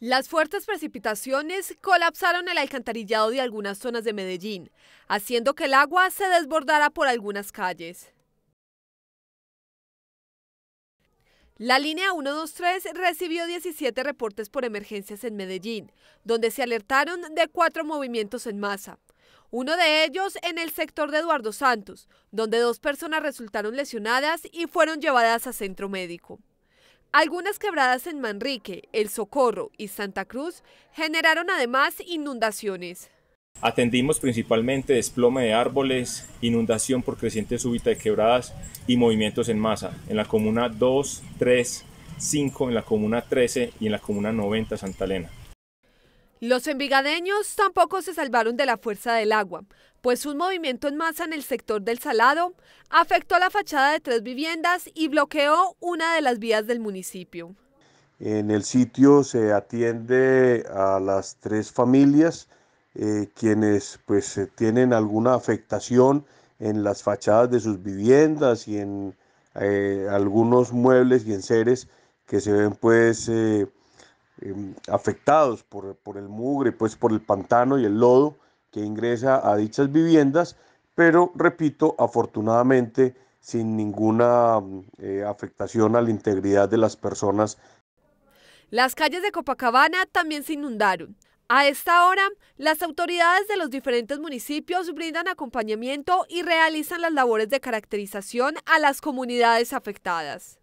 Las fuertes precipitaciones colapsaron el alcantarillado de algunas zonas de Medellín, haciendo que el agua se desbordara por algunas calles. La línea 123 recibió 17 reportes por emergencias en Medellín, donde se alertaron de cuatro movimientos en masa. Uno de ellos en el sector de Eduardo Santos, donde dos personas resultaron lesionadas y fueron llevadas a centro médico. Algunas quebradas en Manrique, El Socorro y Santa Cruz generaron además inundaciones. Atendimos principalmente desplome de árboles, inundación por creciente súbita de quebradas y movimientos en masa en la comuna 2, 3, 5, en la comuna 13 y en la comuna 90 Santa Elena. Los envigadeños tampoco se salvaron de la fuerza del agua, pues un movimiento en masa en el sector del Salado afectó la fachada de tres viviendas y bloqueó una de las vías del municipio. En el sitio se atiende a las tres familias, eh, quienes pues eh, tienen alguna afectación en las fachadas de sus viviendas y en eh, algunos muebles y enseres que se ven pues Em, afectados por, el mugre, pues por el pantano y el lodo que ingresa a dichas viviendas, pero repito, afortunadamente sin ninguna mm, eh, afectación a la integridad de las personas. Las calles de Copacabana también se inundaron. A esta hora, las autoridades de los diferentes municipios brindan acompañamiento y realizan las labores de caracterización a las comunidades afectadas.